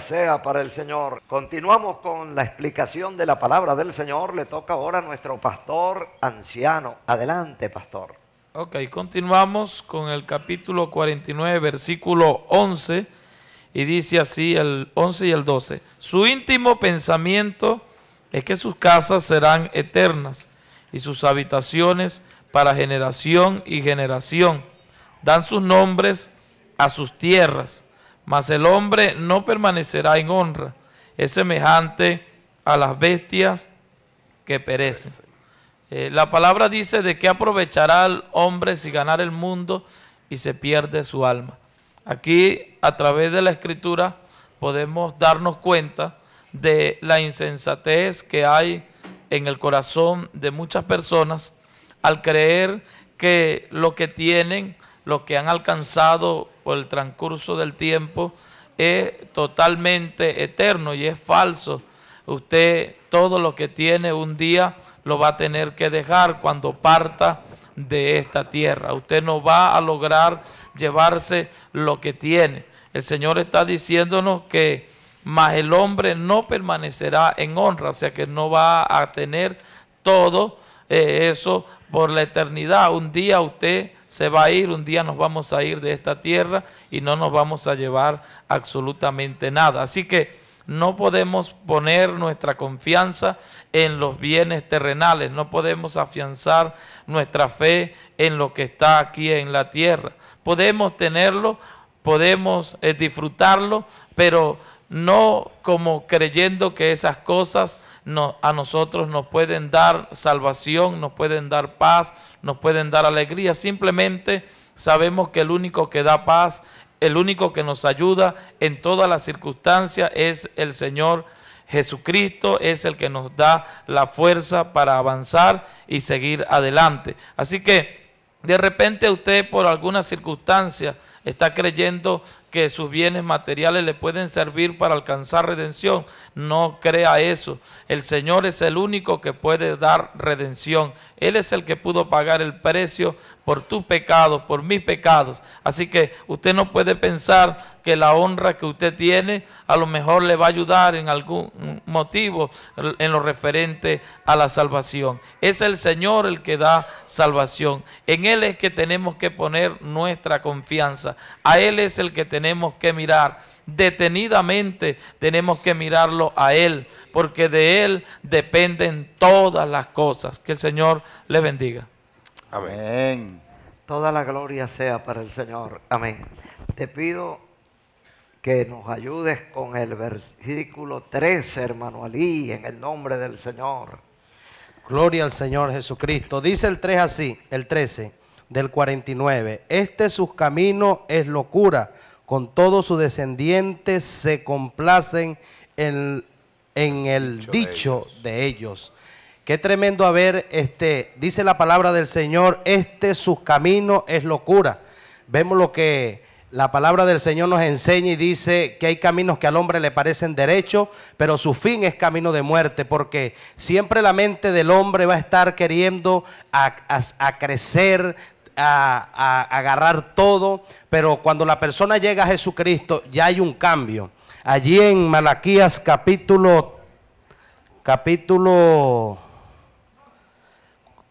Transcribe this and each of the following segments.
sea para el Señor. Continuamos con la explicación de la palabra del Señor. Le toca ahora a nuestro pastor anciano. Adelante, pastor. Ok, continuamos con el capítulo 49, versículo 11. Y dice así el 11 y el 12. Su íntimo pensamiento es que sus casas serán eternas y sus habitaciones para generación y generación. Dan sus nombres a sus tierras mas el hombre no permanecerá en honra. Es semejante a las bestias que perecen. Eh, la palabra dice de qué aprovechará el hombre si ganar el mundo y se pierde su alma. Aquí, a través de la escritura, podemos darnos cuenta de la insensatez que hay en el corazón de muchas personas al creer que lo que tienen, lo que han alcanzado por el transcurso del tiempo es totalmente eterno y es falso. Usted todo lo que tiene un día lo va a tener que dejar cuando parta de esta tierra. Usted no va a lograr llevarse lo que tiene. El Señor está diciéndonos que más el hombre no permanecerá en honra, o sea que no va a tener todo eh, eso por la eternidad. Un día usted se va a ir, un día nos vamos a ir de esta tierra y no nos vamos a llevar absolutamente nada. Así que no podemos poner nuestra confianza en los bienes terrenales, no podemos afianzar nuestra fe en lo que está aquí en la tierra. Podemos tenerlo, podemos eh, disfrutarlo, pero no como creyendo que esas cosas a nosotros nos pueden dar salvación, nos pueden dar paz, nos pueden dar alegría. Simplemente sabemos que el único que da paz, el único que nos ayuda en todas las circunstancias es el Señor Jesucristo es el que nos da la fuerza para avanzar y seguir adelante. Así que de repente usted por alguna circunstancia está creyendo que sus bienes materiales le pueden servir para alcanzar redención. No crea eso. El Señor es el único que puede dar redención. Él es el que pudo pagar el precio por tus pecados, por mis pecados. Así que usted no puede pensar que la honra que usted tiene a lo mejor le va a ayudar en algún motivo en lo referente a la salvación. Es el Señor el que da salvación. En Él es que tenemos que poner nuestra confianza. A Él es el que tenemos que mirar detenidamente tenemos que mirarlo a Él, porque de Él dependen todas las cosas. Que el Señor le bendiga. Amén. Toda la gloria sea para el Señor. Amén. Te pido que nos ayudes con el versículo 13, hermano Ali, en el nombre del Señor. Gloria al Señor Jesucristo. Dice el 3 así, el 13 del 49. Este sus camino es locura, con todos sus descendientes se complacen en, el dicho, de, ellos. de ellos. Qué tremendo haber, este, dice la palabra del Señor, este sus camino es locura. Vemos lo que la palabra del Señor nos enseña y dice que hay caminos que al hombre le parecen derechos, pero su fin es camino de muerte, porque siempre la mente del hombre va a estar queriendo a, crecer, a, agarrar todo, pero cuando la persona llega a Jesucristo ya hay un cambio. Allí en Malaquías capítulo, capítulo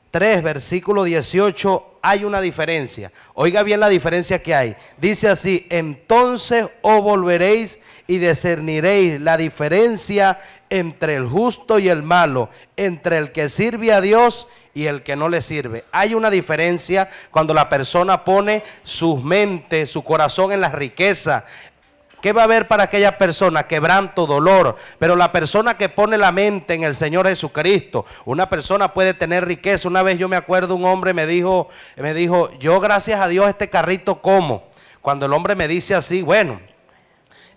3, versículo 18 hay una diferencia. Oiga bien la diferencia que hay. Dice así, entonces os oh, volveréis y discerniréis la diferencia entre el justo y el malo, entre el que sirve a Dios y el que no le sirve. Hay una diferencia cuando la persona pone su mente, su corazón en la riqueza, ¿Qué va a haber para aquella persona? Quebranto, dolor. Pero la persona que pone la mente en el Señor Jesucristo, una persona puede tener riqueza. Una vez yo me acuerdo, un hombre me dijo, me dijo, yo gracias a Dios este carrito como. Cuando el hombre me dice así, bueno,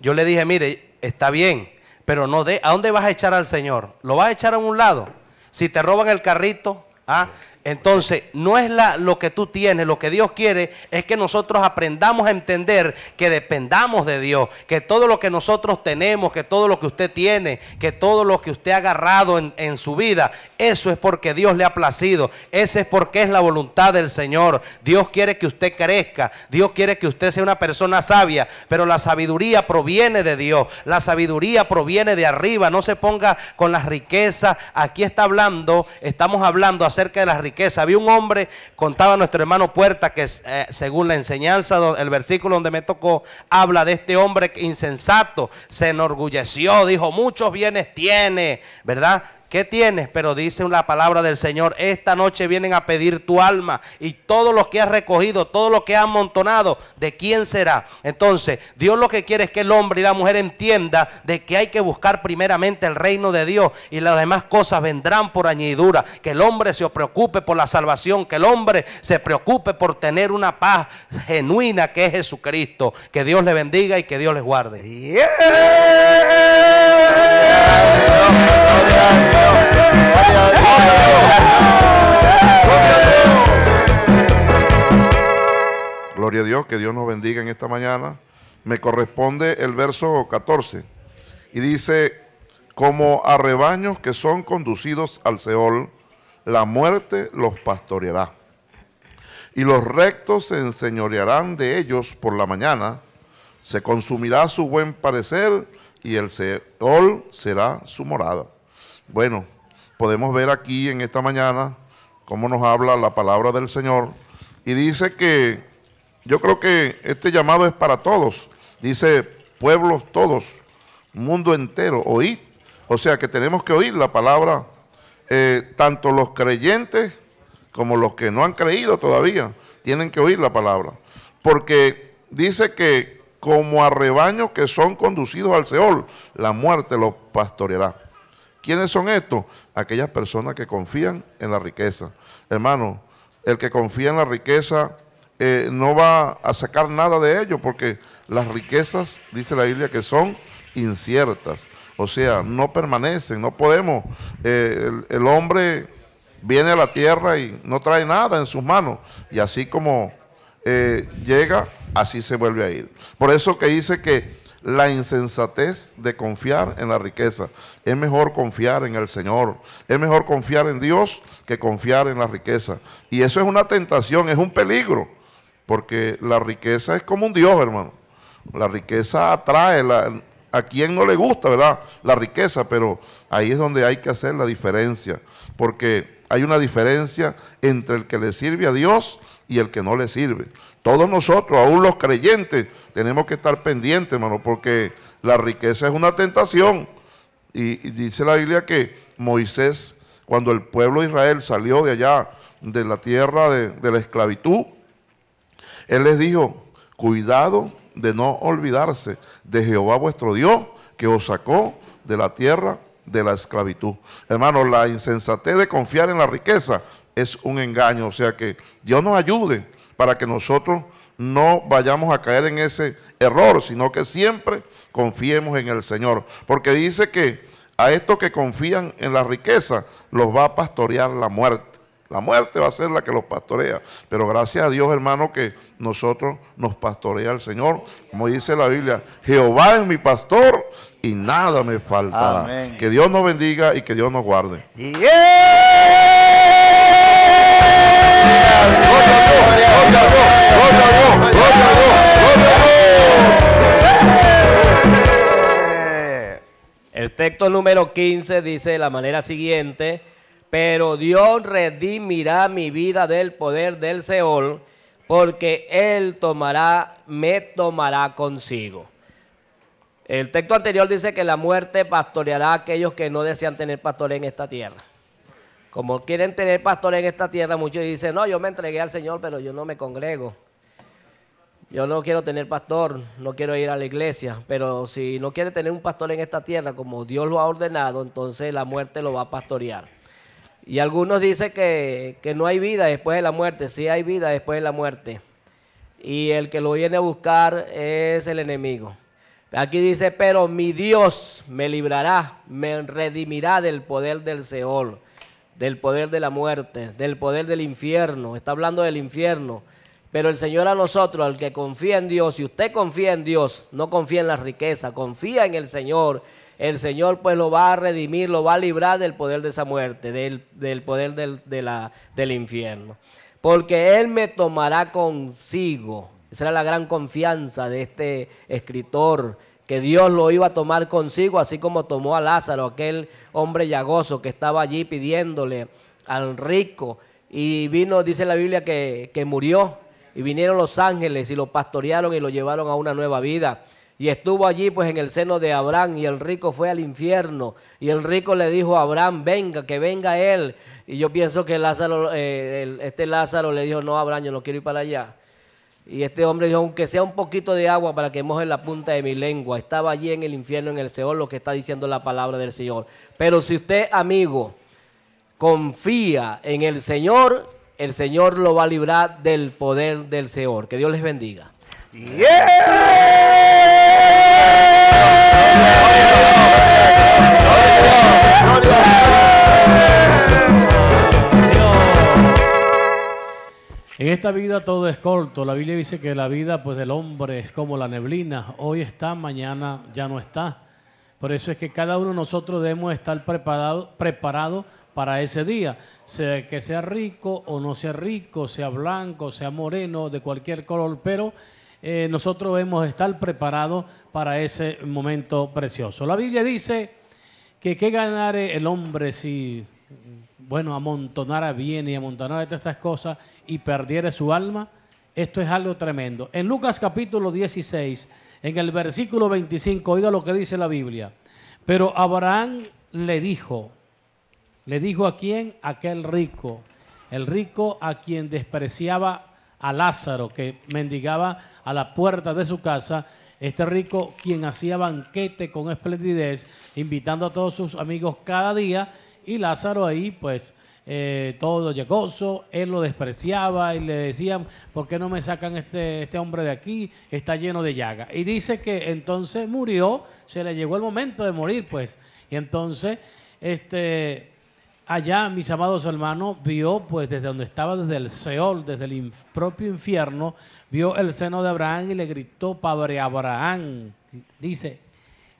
yo le dije, mire, está bien, pero no de, ¿a dónde vas a echar al Señor? ¿Lo vas a echar a un lado? Si te roban el carrito, ¿ah? Entonces, no es la, lo que tú tienes, lo que Dios quiere es que nosotros aprendamos a entender que dependamos de Dios, que todo lo que nosotros tenemos, que todo lo que usted tiene, que todo lo que usted ha agarrado en, su vida, eso es porque Dios le ha placido, ese es porque es la voluntad del Señor. Dios quiere que usted crezca, Dios quiere que usted sea una persona sabia, pero la sabiduría proviene de Dios, la sabiduría proviene de arriba, no se ponga con las riquezas, aquí está hablando, estamos hablando acerca de las riquezas riqueza. Había un hombre, contaba nuestro hermano Puerta, que eh, según la enseñanza, el versículo donde me tocó, habla de este hombre insensato, se enorgulleció, dijo, muchos bienes tiene, ¿verdad? ¿Qué tienes? Pero dice la palabra del Señor, esta noche vienen a pedir tu alma y todo lo que has recogido, todo lo que has amontonado, ¿de quién será? Entonces, Dios lo que quiere es que el hombre y la mujer entienda de que hay que buscar primeramente el reino de Dios y las demás cosas vendrán por añadidura, que el hombre se preocupe por la salvación, que el hombre se preocupe por tener una paz genuina que es Jesucristo. Que Dios le bendiga y que Dios les guarde. Gloria a Dios, que Dios nos bendiga en esta mañana. Me corresponde el verso 14 y dice, como a rebaños que son conducidos al Seol, la muerte los pastoreará. Y los rectos se enseñorearán de ellos por la mañana, se consumirá su buen parecer y el Seol será su morada. Bueno, podemos ver aquí en esta mañana cómo nos habla la palabra del Señor y dice que yo creo que este llamado es para todos. Dice pueblos todos, mundo entero, oíd. O sea que tenemos que oír la palabra, eh, tanto los creyentes como los que no han creído todavía, tienen que oír la palabra. Porque dice que como a rebaños que son conducidos al Seol, la muerte los pastoreará. ¿Quiénes son estos? Aquellas personas que confían en la riqueza. Hermano, el que confía en la riqueza eh, no va a sacar nada de ello, porque las riquezas, dice la Biblia, que son inciertas. O sea, no permanecen, no podemos. Eh, el, hombre viene a la tierra y no trae nada en sus manos. Y así como eh, llega, así se vuelve a ir. Por eso que dice que la insensatez de confiar en la riqueza. Es mejor confiar en el Señor. Es mejor confiar en Dios que confiar en la riqueza. Y eso es una tentación, es un peligro. Porque la riqueza es como un Dios, hermano. La riqueza atrae, la, a quién no le gusta, ¿verdad? La riqueza, pero ahí es donde hay que hacer la diferencia, porque hay una diferencia entre el que le sirve a Dios y el que no le sirve. Todos nosotros, aún los creyentes, tenemos que estar pendientes, hermano, porque la riqueza es una tentación. Y, dice la Biblia que Moisés, cuando el pueblo de Israel salió de allá, de la tierra de, de la esclavitud, él les dijo, cuidado de no olvidarse de Jehová vuestro Dios, que os sacó de la tierra de la esclavitud. Hermanos, la insensatez de confiar en la riqueza es un engaño. O sea que Dios nos ayude para que nosotros no vayamos a caer en ese error, sino que siempre confiemos en el Señor. Porque dice que a estos que confían en la riqueza los va a pastorear la muerte. La muerte va a ser la que los pastorea. Pero gracias a Dios, hermano, que nosotros nos pastorea el Señor. Como dice la Biblia, Jehová es mi pastor y nada me faltará. Que Dios nos bendiga y que Dios nos guarde. El texto número 15 dice de la manera siguiente pero Dios redimirá mi vida del poder del Seol, porque Él tomará, me tomará consigo. El texto anterior dice que la muerte pastoreará a aquellos que no desean tener pastor en esta tierra. Como quieren tener pastor en esta tierra, muchos dicen, no, yo me entregué al Señor, pero yo no me congrego. Yo no quiero tener pastor, no quiero ir a la iglesia, pero si no quiere tener un pastor en esta tierra como Dios lo ha ordenado, entonces la muerte lo va a pastorear. Y algunos dicen que, no hay vida después de la muerte, sí hay vida después de la muerte. Y el que lo viene a buscar es el enemigo. Aquí dice, pero mi Dios me librará, me redimirá del poder del Seol, del poder de la muerte, del poder del infierno. Está hablando del infierno. Pero el Señor a nosotros, al que confía en Dios, si usted confía en Dios, no confía en la riqueza, confía en el Señor el Señor pues lo va a redimir, lo va a librar del poder de esa muerte, del, poder del, del infierno. Porque Él me tomará consigo. Esa era la gran confianza de este escritor, que Dios lo iba a tomar consigo, así como tomó a Lázaro, aquel hombre llagoso que estaba allí pidiéndole al rico. Y vino, dice la Biblia, que, que murió. Y vinieron los ángeles y lo pastorearon y lo llevaron a una nueva vida. Y estuvo allí pues en el seno de Abraham y el rico fue al infierno. Y el rico le dijo a Abraham, venga, que venga él. Y yo pienso que Lázaro, eh, este Lázaro le dijo, no, Abraham, yo no quiero ir para allá. Y este hombre dijo, aunque sea un poquito de agua para que moje la punta de mi lengua, estaba allí en el infierno, en el Seol, lo que está diciendo la palabra del Señor. Pero si usted, amigo, confía en el Señor, el Señor lo va a librar del poder del Señor. Que Dios les bendiga. En esta vida todo es corto. La Biblia dice que la vida pues, del hombre es como la neblina. Hoy está, mañana ya no está. Por eso es que cada uno de nosotros debemos estar preparado, para ese día. Sea que sea rico o no sea rico, sea blanco, sea moreno, de cualquier color, pero eh, nosotros debemos estar preparados para ese momento precioso. La Biblia dice que qué ganare el hombre si, bueno, amontonara bien y amontonara estas cosas y perdiere su alma. Esto es algo tremendo. En Lucas capítulo 16, en el versículo 25, oiga lo que dice la Biblia. Pero Abraham le dijo, le dijo a quién, aquel rico, el rico a quien despreciaba a Lázaro, que mendigaba a la puerta de su casa, este rico quien hacía banquete con esplendidez, invitando a todos sus amigos cada día. Y Lázaro ahí, pues, eh, todo llegoso, él lo despreciaba y le decían, ¿por qué no me sacan este, este hombre de aquí? Está lleno de llaga. Y dice que entonces murió, se le llegó el momento de morir, pues. Y entonces, este allá, mis amados hermanos, vio pues desde donde estaba, desde el Seol, desde el propio infierno, vio el seno de Abraham y le gritó, Padre Abraham, dice,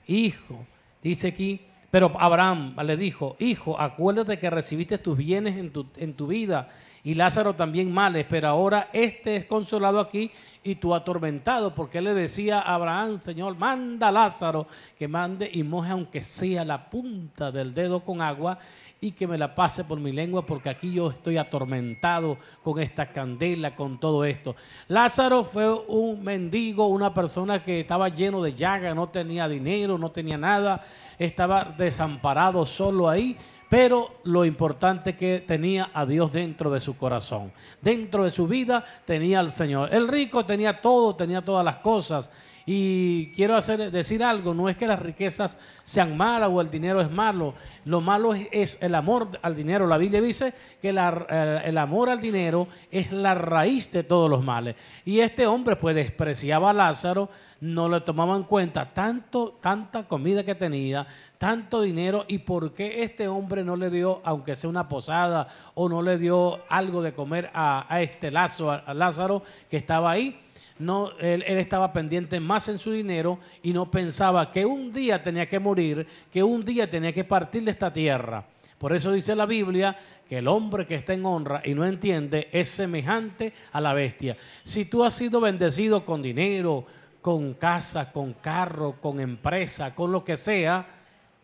hijo, dice aquí, pero Abraham le dijo, hijo, acuérdate que recibiste tus bienes en tu, vida y Lázaro también males, pero ahora este es consolado aquí y tú atormentado, porque le decía a Abraham, Señor, manda a Lázaro que mande y moje aunque sea la punta del dedo con agua y que me la pase por mi lengua, porque aquí yo estoy atormentado con esta candela, con todo esto. Lázaro fue un mendigo, una persona que estaba lleno de llaga, no tenía dinero, no tenía nada, estaba desamparado solo ahí. Pero lo importante que tenía a Dios dentro de su corazón, dentro de su vida tenía al Señor. El rico tenía todo, tenía todas las cosas y quiero hacer, decir algo, no es que las riquezas sean malas o el dinero es malo, lo malo es, el amor al dinero. La Biblia dice que el, amor al dinero es la raíz de todos los males. Y este hombre pues despreciaba a Lázaro, no le tomaba en cuenta tanto, tanta comida que tenía, tanto dinero y por qué este hombre no le dio, aunque sea una posada o no le dio algo de comer a, este Lázaro que estaba ahí no, él, él, estaba pendiente más en su dinero y no pensaba que un día tenía que morir, que un día tenía que partir de esta tierra. Por eso dice la Biblia que el hombre que está en honra y no entiende es semejante a la bestia. Si tú has sido bendecido con dinero, con casa, con carro, con empresa, con lo que sea,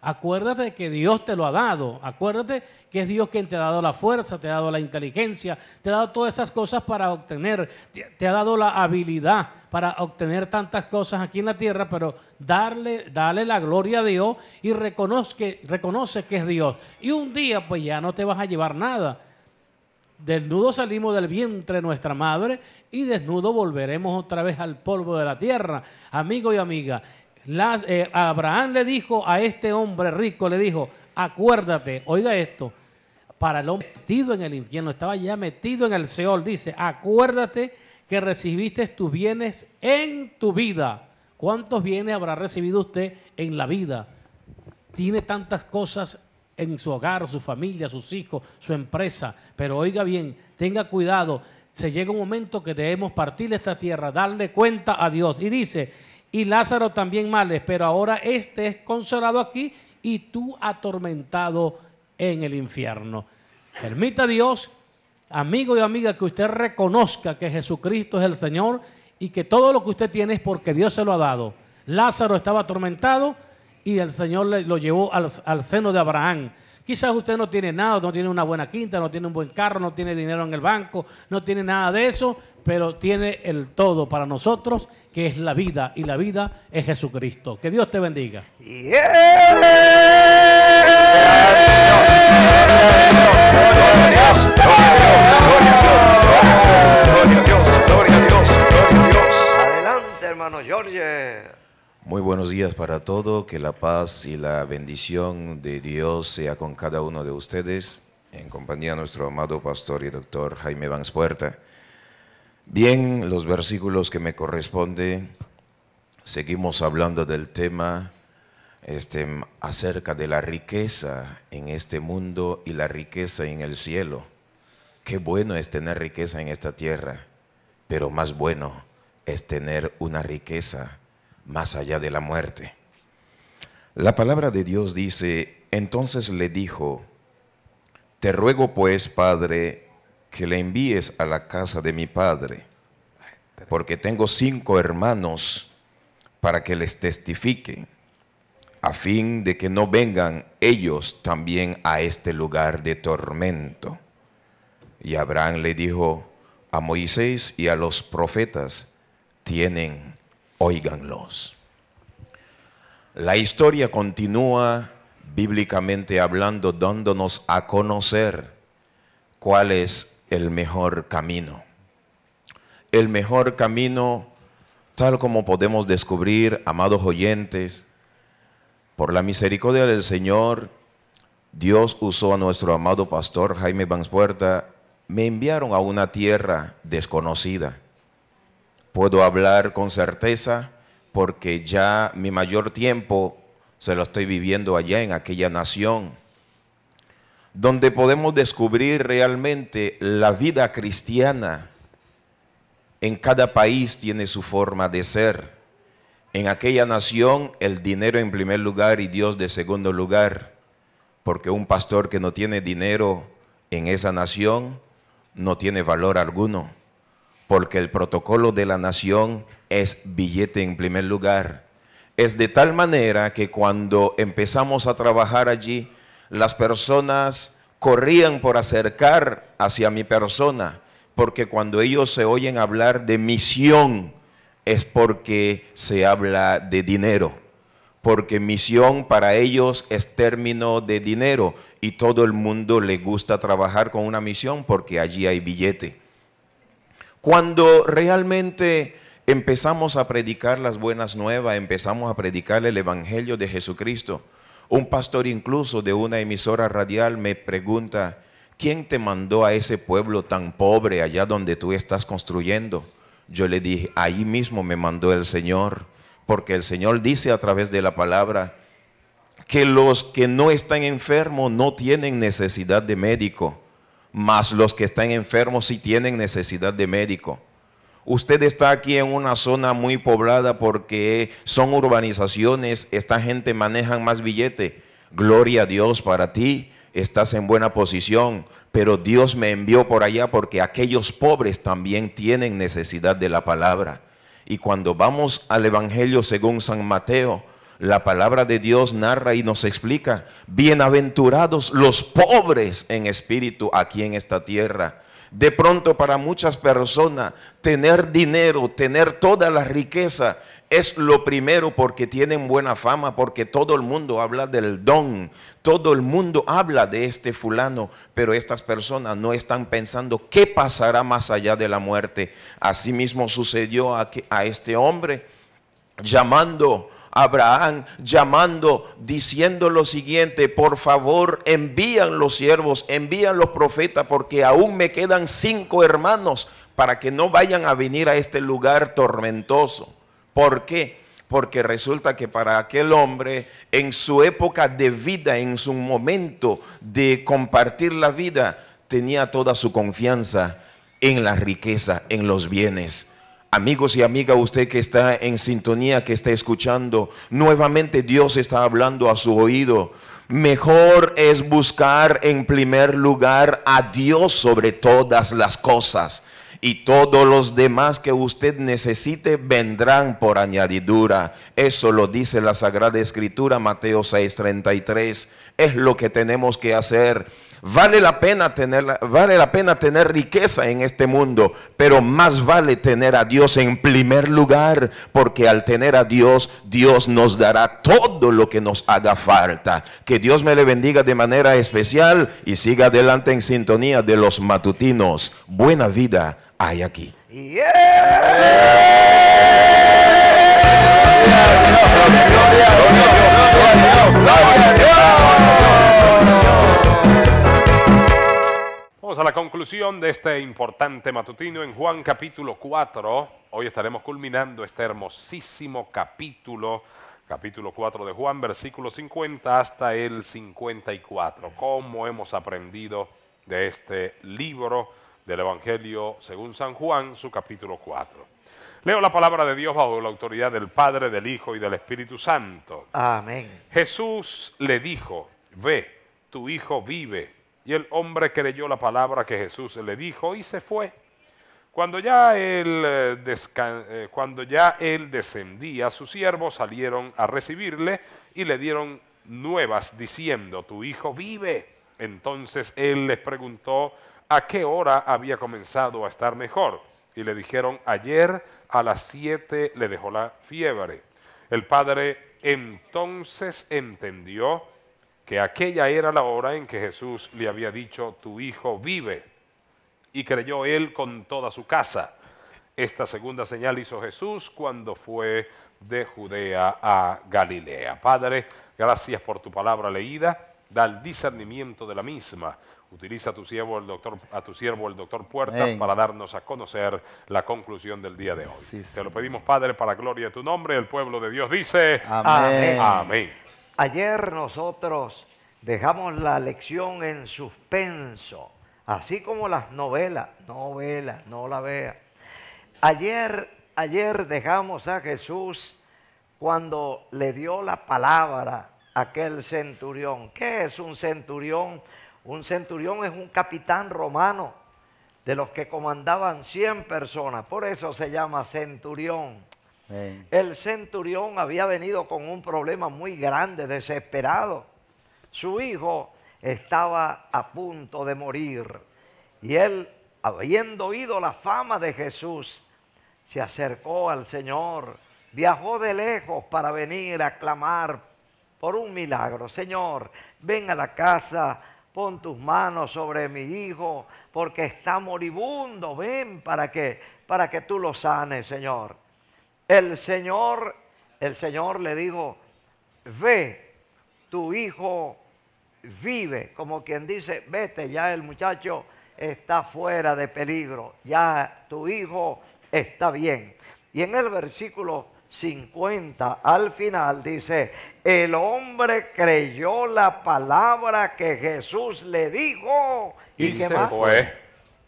Acuérdate que Dios te lo ha dado. Acuérdate que es Dios quien te ha dado la fuerza, te ha dado la inteligencia, te ha dado todas esas cosas para obtener, te, ha dado la habilidad para obtener tantas cosas aquí en la tierra, pero darle, la gloria a Dios y reconoce, reconoce que es Dios. Y un día pues ya no te vas a llevar nada. Desnudo salimos del vientre de nuestra madre y desnudo volveremos otra vez al polvo de la tierra. Amigo y amiga, las, eh, Abraham le dijo a este hombre rico, le dijo, acuérdate, oiga esto, para el hombre metido en el infierno, estaba ya metido en el Seol, dice, acuérdate que recibiste tus bienes en tu vida. ¿Cuántos bienes habrá recibido usted en la vida? Tiene tantas cosas en su hogar, su familia, sus hijos, su empresa, pero oiga bien, tenga cuidado, se llega un momento que debemos partir de esta tierra, darle cuenta a Dios. Y dice, y Lázaro también males, pero ahora este es consolado aquí y tú atormentado en el infierno. Permita Dios, amigo y amiga, que usted reconozca que Jesucristo es el Señor y que todo lo que usted tiene es porque Dios se lo ha dado. Lázaro estaba atormentado y el Señor lo llevó al, al seno de Abraham Quizás usted no tiene nada, no tiene una buena quinta, no tiene un buen carro, no tiene dinero en el banco, no tiene nada de eso, pero tiene el todo para nosotros, que es la vida, y la vida es Jesucristo. Que Dios te bendiga. Dios. Dios. Dios. Adelante, hermano Jorge. Muy buenos días para todo, que la paz y la bendición de Dios sea con cada uno de ustedes, en compañía de nuestro amado pastor y doctor Jaime Vans Puerta. Bien, los versículos que me corresponden, seguimos hablando del tema este, acerca de la riqueza en este mundo y la riqueza en el cielo. Qué bueno es tener riqueza en esta tierra, pero más bueno es tener una riqueza más allá de la muerte. La palabra de Dios dice, entonces le dijo, te ruego pues, Padre, que le envíes a la casa de mi Padre, porque tengo cinco hermanos para que les testifique, a fin de que no vengan ellos también a este lugar de tormento. Y Abraham le dijo, a Moisés y a los profetas tienen óiganlos. La historia continúa bíblicamente hablando, dándonos a conocer cuál es el mejor camino. El mejor camino, tal como podemos descubrir, amados oyentes, por la misericordia del Señor, Dios usó a nuestro amado pastor Jaime Vanspuerta, me enviaron a una tierra desconocida puedo hablar con certeza porque ya mi mayor tiempo se lo estoy viviendo allá en aquella nación, donde podemos descubrir realmente la vida cristiana. En cada país tiene su forma de ser. En aquella nación el dinero en primer lugar y Dios de segundo lugar, porque un pastor que no tiene dinero en esa nación no tiene valor alguno porque el protocolo de la nación es billete en primer lugar. Es de tal manera que cuando empezamos a trabajar allí, las personas corrían por acercar hacia mi persona, porque cuando ellos se oyen hablar de misión, es porque se habla de dinero, porque misión para ellos es término de dinero y todo el mundo le gusta trabajar con una misión porque allí hay billete. Cuando realmente empezamos a predicar las buenas nuevas, empezamos a predicar el Evangelio de Jesucristo, un pastor incluso de una emisora radial me pregunta, ¿quién te mandó a ese pueblo tan pobre allá donde tú estás construyendo? Yo le dije, ahí mismo me mandó el Señor, porque el Señor dice a través de la palabra que los que no están enfermos no tienen necesidad de médico más los que están enfermos y tienen necesidad de médico. Usted está aquí en una zona muy poblada porque son urbanizaciones, esta gente maneja más billete. Gloria a Dios para ti, estás en buena posición, pero Dios me envió por allá porque aquellos pobres también tienen necesidad de la palabra. Y cuando vamos al Evangelio según San Mateo, la palabra de Dios narra y nos explica, bienaventurados los pobres en espíritu aquí en esta tierra. De pronto para muchas personas tener dinero, tener toda la riqueza es lo primero porque tienen buena fama, porque todo el mundo habla del don, todo el mundo habla de este fulano, pero estas personas no están pensando qué pasará más allá de la muerte. Asimismo sucedió a, a este hombre llamando Abraham llamando, diciendo lo siguiente, por favor envían los siervos, envían los profetas, porque aún me quedan cinco hermanos para que no vayan a venir a este lugar tormentoso. ¿Por qué? porque resulta que para aquel hombre, en su época de vida, en su momento de compartir la vida, tenía toda su confianza en la riqueza, en los bienes. Amigos y amiga, usted que está en sintonía, que está escuchando, nuevamente Dios está hablando a su oído. Mejor es buscar en primer lugar a Dios sobre todas las cosas y todos los demás que usted necesite vendrán por añadidura. Eso lo dice la Sagrada Escritura, Mateo 6:33. Es lo que tenemos que hacer. Vale la pena tener, vale la pena tener riqueza en este mundo, pero más vale tener a Dios en primer lugar, porque al tener a Dios, Dios nos dará todo lo que nos haga falta. Que Dios me le bendiga de manera especial y siga adelante en sintonía de los matutinos. Buena vida hay aquí. a la conclusión de este importante matutino en Juan capítulo 4. Hoy estaremos culminando este hermosísimo capítulo, capítulo 4 de Juan, versículo 50 hasta el 54. ¿Cómo hemos aprendido de este libro del Evangelio según San Juan, su capítulo 4? Leo la palabra de Dios bajo la autoridad del Padre, del Hijo y del Espíritu Santo. Amén. Jesús le dijo, ve, tu Hijo vive y el hombre creyó la palabra que Jesús le dijo y se fue. Eh, eh, cuando ya él, descendía, sus siervos salieron a recibirle y le dieron nuevas diciendo, tu hijo vive. Entonces él les preguntó a qué hora había comenzado a estar mejor. Y le dijeron, ayer a las siete le dejó la fiebre. El padre entonces entendió que aquella era la hora en que Jesús le había dicho, tu hijo vive. Y creyó él con toda su casa. Esta segunda señal hizo Jesús cuando fue de Judea a Galilea. Padre, gracias por tu palabra leída. Da el discernimiento de la misma. Utiliza a tu siervo el doctor, a tu siervo el doctor Puertas para darnos a conocer la conclusión del día de hoy. Te lo pedimos, Padre, para gloria de tu nombre. El pueblo de Dios dice, amén. amén. Ayer nosotros dejamos la lección en suspenso, así como las novelas, novelas, no la vea. Ayer, ayer dejamos a Jesús cuando le dio la palabra a aquel centurión. ¿Qué es un centurión? Un centurión es un capitán romano de los que comandaban 100 personas, por eso se llama centurión. El centurión había venido con un problema muy grande, desesperado. Su hijo estaba a punto de morir. Y él, habiendo oído la fama de Jesús, se acercó al Señor, viajó de lejos para venir a clamar por un milagro. Señor, ven a la casa, pon tus manos sobre mi hijo, porque está moribundo, ven para que, para que tú lo sanes, Señor. El Señor, el Señor le dijo, ve, tu hijo vive, como quien dice, vete, ya el muchacho está fuera de peligro, ya tu hijo está bien. Y en el versículo 50 al final dice, el hombre creyó la palabra que Jesús le dijo y, se fue.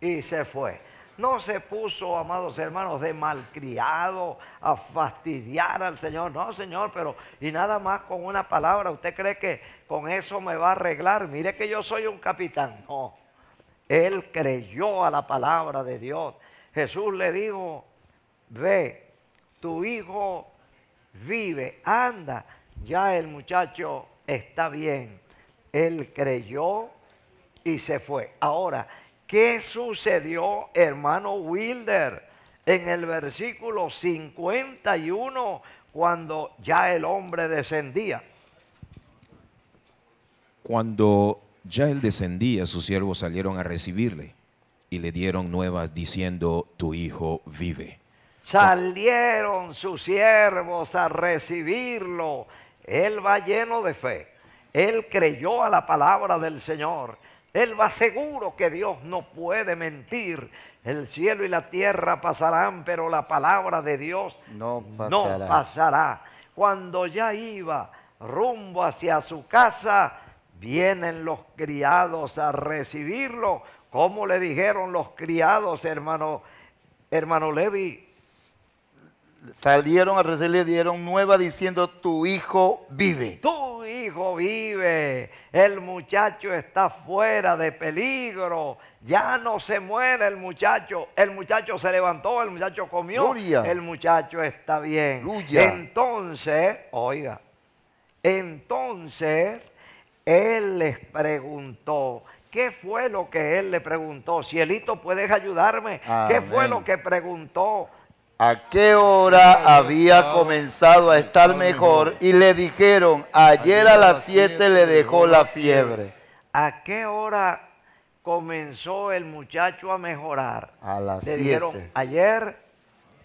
Y se fue. No se puso, amados hermanos, de malcriado a fastidiar al Señor. No, Señor, pero y nada más con una palabra. ¿Usted cree que con eso me va a arreglar? Mire que yo soy un capitán. No. Él creyó a la palabra de Dios. Jesús le dijo, ve, tu hijo vive, anda. Ya el muchacho está bien. Él creyó y se fue. Ahora, ¿Qué sucedió, hermano Wilder, en el versículo 51 cuando ya el hombre descendía? Cuando ya él descendía, sus siervos salieron a recibirle y le dieron nuevas diciendo, tu hijo vive. Salieron sus siervos a recibirlo. Él va lleno de fe. Él creyó a la palabra del Señor él va seguro que Dios no puede mentir. El cielo y la tierra pasarán, pero la palabra de Dios no pasará. No pasará. Cuando ya iba rumbo hacia su casa, vienen los criados a recibirlo. ¿Cómo le dijeron los criados, hermano, hermano Levi? salieron a recibir, le dieron nueva diciendo, tu hijo vive. Tu hijo vive, el muchacho está fuera de peligro, ya no se muere el muchacho, el muchacho se levantó, el muchacho comió, el muchacho está bien. Entonces, oiga, entonces él les preguntó, ¿Qué fue lo que él le preguntó? Cielito, ¿puedes ayudarme? ¿Qué fue lo que preguntó? a qué hora había comenzado a estar mejor y le dijeron, ayer a las 7 le dejó la fiebre. ¿A qué hora comenzó el muchacho a mejorar? A las siete. Le dijeron, ayer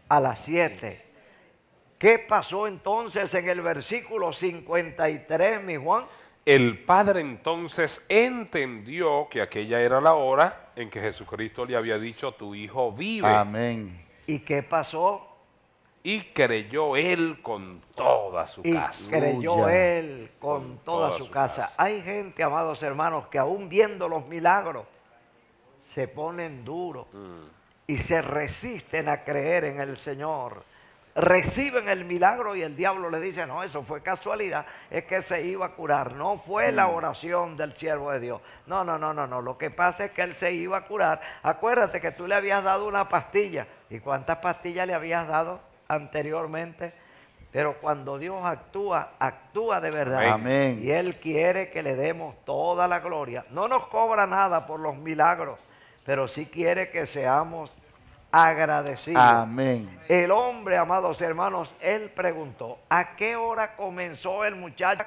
a las 7. ¿Qué pasó entonces en el versículo 53, mi Juan? El padre entonces entendió que aquella era la hora en que Jesucristo le había dicho, tu hijo vive. Amén. ¿Y qué pasó? Y creyó él con toda su y casa. Creyó él con, toda, su, casa. Hay gente, amados hermanos, que aún viendo los milagros, se ponen duros mm. y se resisten a creer en el Señor reciben el milagro y el diablo le dice, no, eso fue casualidad, es que se iba a curar, no fue la mm. oración del siervo de Dios. No, no, no, no, no, lo que pasa es que él se iba a curar. Acuérdate que tú le habías dado una pastilla. ¿Y cuántas pastillas le habías dado anteriormente? Pero cuando Dios actúa, actúa de verdad. Y Él quiere que le demos toda la gloria. No nos cobra nada por los milagros, pero sí quiere que seamos agradecido. Amén. El hombre, amados hermanos, él preguntó, ¿a qué hora comenzó el muchacho